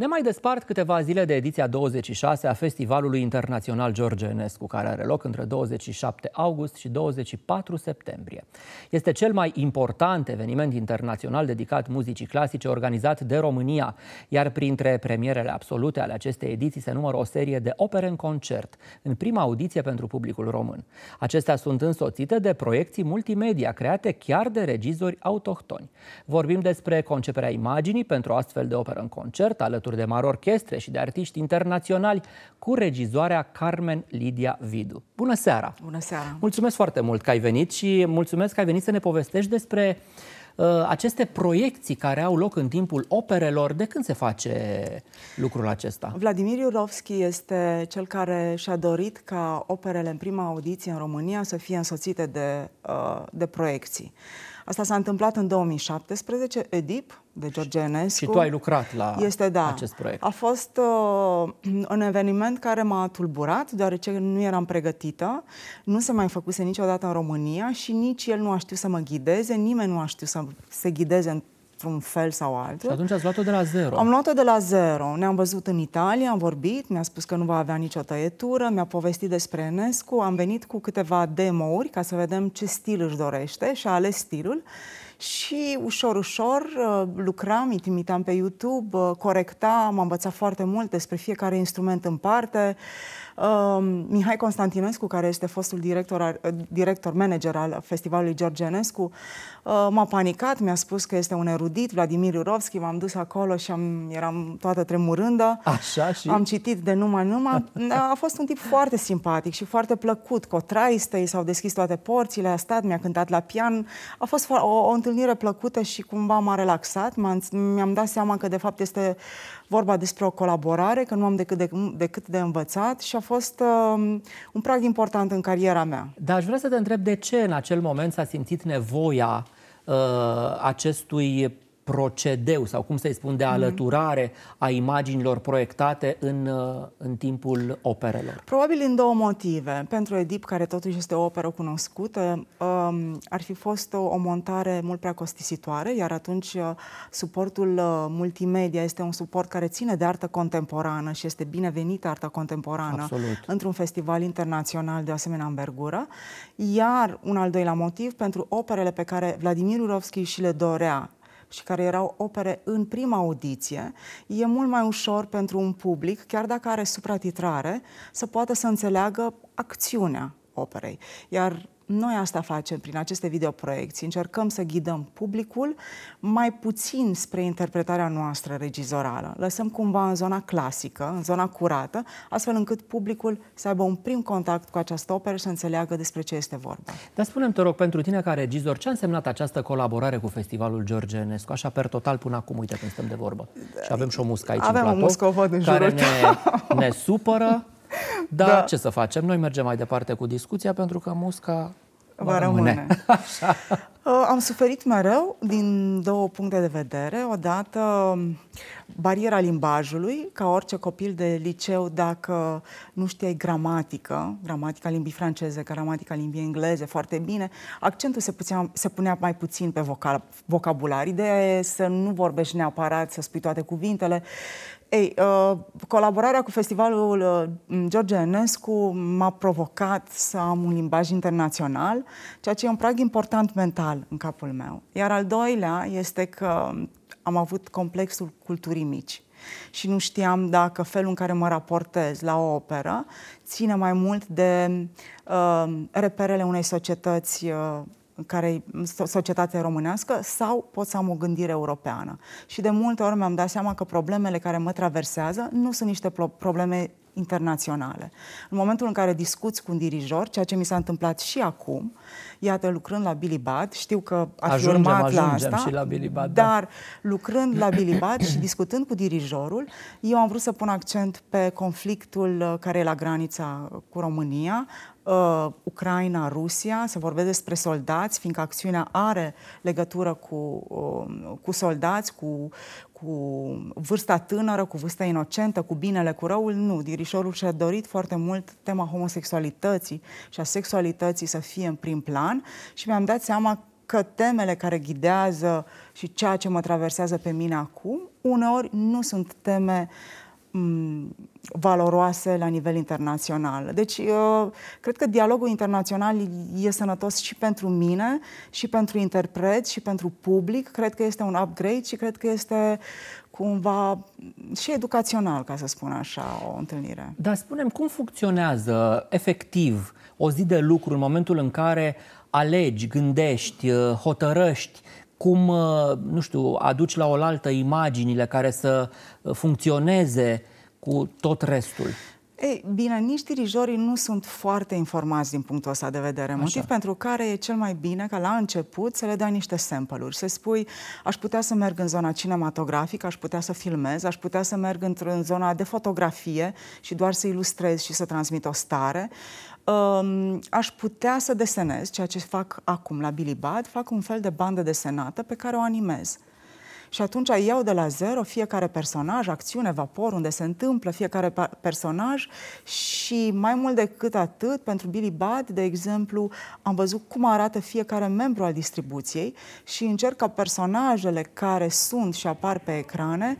Ne mai despart câteva zile de ediția 26 a Festivalului Internațional George Enescu, care are loc între 27 august și 24 septembrie. Este cel mai important eveniment internațional dedicat muzicii clasice organizat de România, iar printre premierele absolute ale acestei ediții se numără o serie de opere în concert, în prima audiție pentru publicul român. Acestea sunt însoțite de proiecții multimedia create chiar de regizori autohtoni. Vorbim despre conceperea imaginii pentru astfel de operă în concert, alături alături de mari orchestre și de artiști internaționali, cu regizoarea Carmen Lidia Vidu. Bună seara! Bună seara! Mulțumesc foarte mult că ai venit și mulțumesc că ai venit să ne povestești despre uh, aceste proiecții care au loc în timpul operelor, de când se face lucrul acesta? Vladimir Iurovski este cel care și-a dorit ca operele în prima audiție în România să fie însoțite de, uh, de proiecții. Asta s-a întâmplat în 2017, EDIP, de George Enescu. Și tu ai lucrat la este, da, acest proiect. A fost uh, un eveniment care m-a tulburat, deoarece nu eram pregătită, nu se mai făcuse niciodată în România și nici el nu a știut să mă ghideze, nimeni nu a știut să se ghideze în într-un fel sau altul. Și atunci ați luat-o de la zero. Am luat-o de la zero. Ne-am văzut în Italia, am vorbit, mi-a spus că nu va avea nicio tăietură, mi-a povestit despre Enescu, am venit cu câteva demo-uri ca să vedem ce stil își dorește și a ales stilul și ușor, ușor uh, lucram, intimitam pe YouTube, uh, corectam, am învățat foarte mult despre fiecare instrument în parte, Ehm, Mihai Constantinescu, care este fostul director, eh, director manager al festivalului George Enescu, eh, m-a panicat, mi-a spus că este un erudit, Vladimir Urovski, m-am dus acolo și am, eram toată tremurândă. Așa și? Am citit de numai numai. A fost un tip foarte simpatic și foarte plăcut, cotraistă, i s-au deschis toate porțile, a stat, mi-a cântat la pian. A fost o, o întâlnire plăcută și cumva m-a relaxat, mi-am dat seama că de fapt este vorba despre o colaborare, că nu am decât de, decât de învățat și a a fost uh, un prag important în cariera mea. Dar aș vrea să te întreb de ce în acel moment s-a simțit nevoia uh, acestui procedeu sau cum să-i spun de mhm. alăturare a imaginilor proiectate în, uh, în timpul operelor? Probabil în două motive. Pentru Edip, care totuși este o operă cunoscută, um, ar fi fost o montare mult prea costisitoare, iar atunci uh, suportul uh, multimedia este un suport care ține de artă contemporană și este binevenită arta contemporană Absolut. într-un festival internațional de asemenea învergură. Iar un al doilea motiv, pentru operele pe care Vladimir Urovski și le dorea și care erau opere în prima audiție, e mult mai ușor pentru un public, chiar dacă are supratitrare, să poată să înțeleagă acțiunea operei. Iar noi asta facem prin aceste videoproiecții. Încercăm să ghidăm publicul mai puțin spre interpretarea noastră regizorală. Lăsăm cumva în zona clasică, în zona curată, astfel încât publicul să aibă un prim contact cu această operă și să înțeleagă despre ce este vorba. Dar spunem te rog, pentru tine ca regizor, ce a însemnat această colaborare cu Festivalul George Enescu? Așa, per total, până acum, uite când stăm de vorbă. Și avem și o muscă aici avem în platou, o muscă, o văd în care ne, ne supără, dar da. ce să facem? Noi mergem mai departe cu discuția pentru că musca va rămâne. rămâne. Uh, am suferit mereu din două puncte de vedere. Odată, um, bariera limbajului, ca orice copil de liceu, dacă nu știai gramatică, gramatica limbii franceze, gramatica limbii engleze foarte bine, accentul se, puțea, se punea mai puțin pe vocal, vocabular. Ideea e să nu vorbești neapărat, să spui toate cuvintele, ei, uh, colaborarea cu festivalul uh, George Enescu m-a provocat să am un limbaj internațional, ceea ce e un prag important mental în capul meu. Iar al doilea este că am avut complexul culturii mici și nu știam dacă felul în care mă raportez la o operă ține mai mult de uh, reperele unei societăți uh, care societatea românească sau pot să am o gândire europeană. Și de multe ori mi-am dat seama că problemele care mă traversează nu sunt niște probleme internaționale. În momentul în care discuți cu un dirijor, ceea ce mi s-a întâmplat și acum, iată, lucrând la Billy Bad, știu că a ajungem, urmat ajungem la asta, și la Billy Bad, da. dar da. lucrând la Billy Bad și discutând cu dirijorul, eu am vrut să pun accent pe conflictul uh, care e la granița cu România, uh, Ucraina, Rusia, se vorbesc despre soldați, fiindcă acțiunea are legătură cu, uh, cu soldați, cu, cu vârsta tânără, cu vârsta inocentă, cu binele, cu răul, nu. Dirișorul și-a dorit foarte mult tema homosexualității și a sexualității să fie în prim plan și mi-am dat seama că temele care ghidează și ceea ce mă traversează pe mine acum, uneori nu sunt teme uh, Mm, valoroase la nivel internațional. Deci, uh, cred că dialogul internațional e sănătos și pentru mine, și pentru interpret, și pentru public. Cred că este un upgrade și cred că este cumva și educațional, ca să spun așa, o întâlnire. Dar spunem, cum funcționează efectiv o zi de lucru în momentul în care alegi, gândești, uh, hotărăști cum, uh, nu știu, aduci la oaltă imaginile care să uh, funcționeze cu tot restul? Ei, bine, nici dirijorii nu sunt foarte informați din punctul ăsta de vedere, Așa. motiv pentru care e cel mai bine ca la început să le dai niște sample-uri, să spui aș putea să merg în zona cinematografică, aș putea să filmez, aș putea să merg într-în zona de fotografie și doar să ilustrez și să transmit o stare, um, aș putea să desenez, ceea ce fac acum la Billy Bad, fac un fel de bandă desenată pe care o animez. Și atunci iau de la zero fiecare personaj, acțiune, vapor, unde se întâmplă fiecare personaj și mai mult decât atât, pentru Billy Bad, de exemplu, am văzut cum arată fiecare membru al distribuției și încerc ca personajele care sunt și apar pe ecrane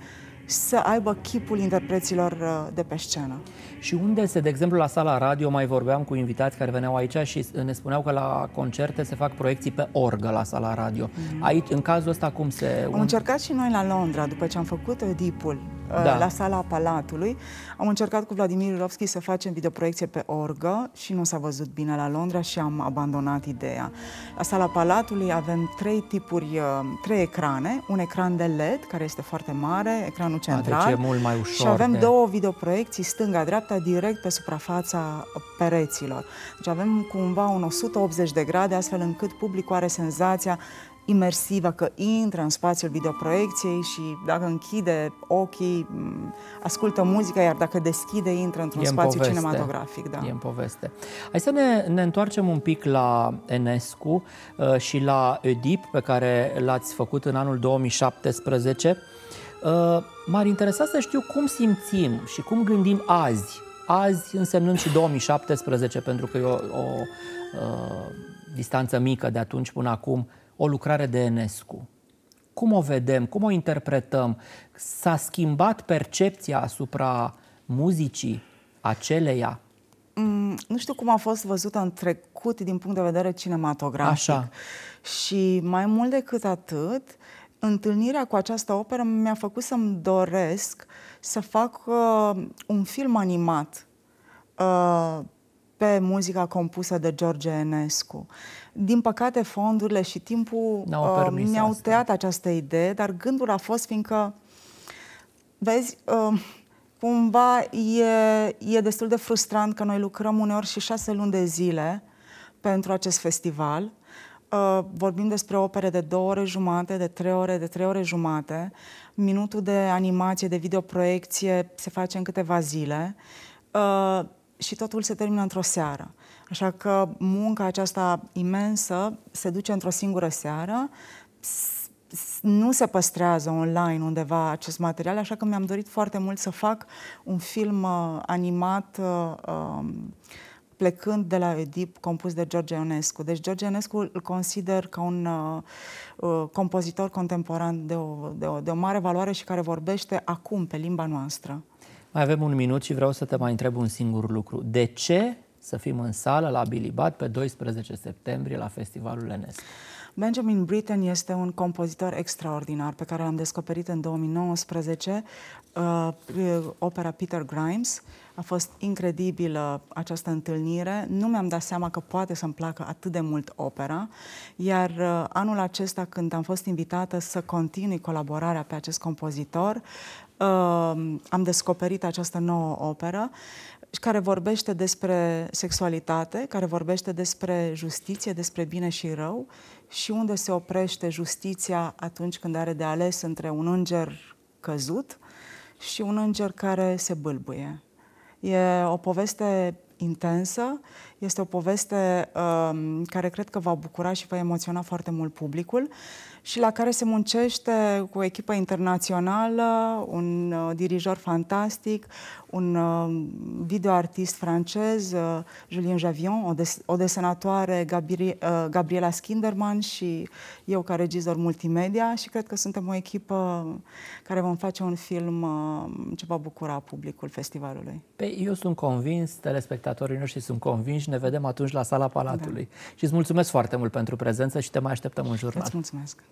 să aibă chipul interpreților uh, de pe scenă. Și unde se, de exemplu, la sala radio, mai vorbeam cu invitați care veneau aici și ne spuneau că la concerte se fac proiecții pe orgă la sala radio. Mm. Aici, în cazul ăsta, cum se... Am încercat și noi la Londra, după ce am făcut Oedipul, Uh, da. la sala Palatului. Am încercat cu Vladimir Rovski să facem videoproiecție pe orgă și nu s-a văzut bine la Londra și am abandonat ideea. La sala Palatului avem trei tipuri, uh, trei ecrane, un ecran de LED care este foarte mare, ecranul central. A, deci e mult mai ușor. Și avem de... două videoproiecții stânga-dreapta direct pe suprafața pereților. Deci avem cumva un 180 de grade astfel încât publicul are senzația imersivă, că intră în spațiul videoproiecției și dacă închide ochii, mm, ascultă muzica, iar dacă deschide, intră într-un în spațiu poveste. cinematografic. Da. E în poveste. Hai să ne, ne întoarcem un pic la Enescu uh, și la Oedip, pe care l-ați făcut în anul 2017. Uh, m-ar interesa să știu cum simțim și cum gândim azi, azi însemnând și 2017, pentru că e o, o uh, distanță mică de atunci până acum, o lucrare de Enescu. Cum o vedem? Cum o interpretăm? S-a schimbat percepția asupra muzicii aceleia? Mm, nu știu cum a fost văzută în trecut din punct de vedere cinematografic. Așa. Și mai mult decât atât, întâlnirea cu această operă mi-a făcut să-mi doresc să fac uh, un film animat. Uh, pe muzica compusă de George Enescu. Din păcate, fondurile și timpul uh, mi-au tăiat această idee, dar gândul a fost fiindcă, vezi, uh, cumva e, e destul de frustrant că noi lucrăm uneori și șase luni de zile pentru acest festival. Uh, vorbim despre opere de două ore jumate, de trei ore, de trei ore jumate. Minutul de animație, de videoproiecție se face în câteva zile. Uh, și totul se termină într-o seară. Așa că munca aceasta imensă se duce într-o singură seară, nu se păstrează online undeva acest material, așa că mi-am dorit foarte mult să fac un film uh, animat uh, um, plecând de la Oedip, compus de George Ionescu. Deci George Ionescu îl consider ca un uh, uh, compozitor contemporan de o, de, o, de o mare valoare și care vorbește acum pe limba noastră. Mai avem un minut și vreau să te mai întreb un singur lucru. De ce să fim în sală la Bilibat pe 12 septembrie la Festivalul Enescu? Benjamin Britten este un compozitor extraordinar pe care l-am descoperit în 2019. Uh, opera Peter Grimes a fost incredibilă această întâlnire. Nu mi-am dat seama că poate să-mi placă atât de mult opera, iar uh, anul acesta, când am fost invitată să continui colaborarea pe acest compozitor, am descoperit această nouă operă care vorbește despre sexualitate, care vorbește despre justiție, despre bine și rău și unde se oprește justiția atunci când are de ales între un înger căzut și un înger care se bâlbuie. E o poveste intensă, este o poveste uh, care cred că va bucura și va emoționa foarte mult publicul și la care se muncește cu o echipă internațională, un uh, dirijor fantastic, un uh, videoartist francez, uh, Julien Javion, o, des- o desenatoare, Gabri- uh, Gabriela Skinderman și eu ca regizor multimedia și cred că suntem o echipă care vom face un film uh, ce va bucura publicul festivalului. Pe, păi, eu sunt convins, telespectatori telespectatorii noștri sunt convinși. Ne vedem atunci la sala Palatului. Da. Și îți mulțumesc foarte mult pentru prezență și te mai așteptăm în jurnal. Îți mulțumesc.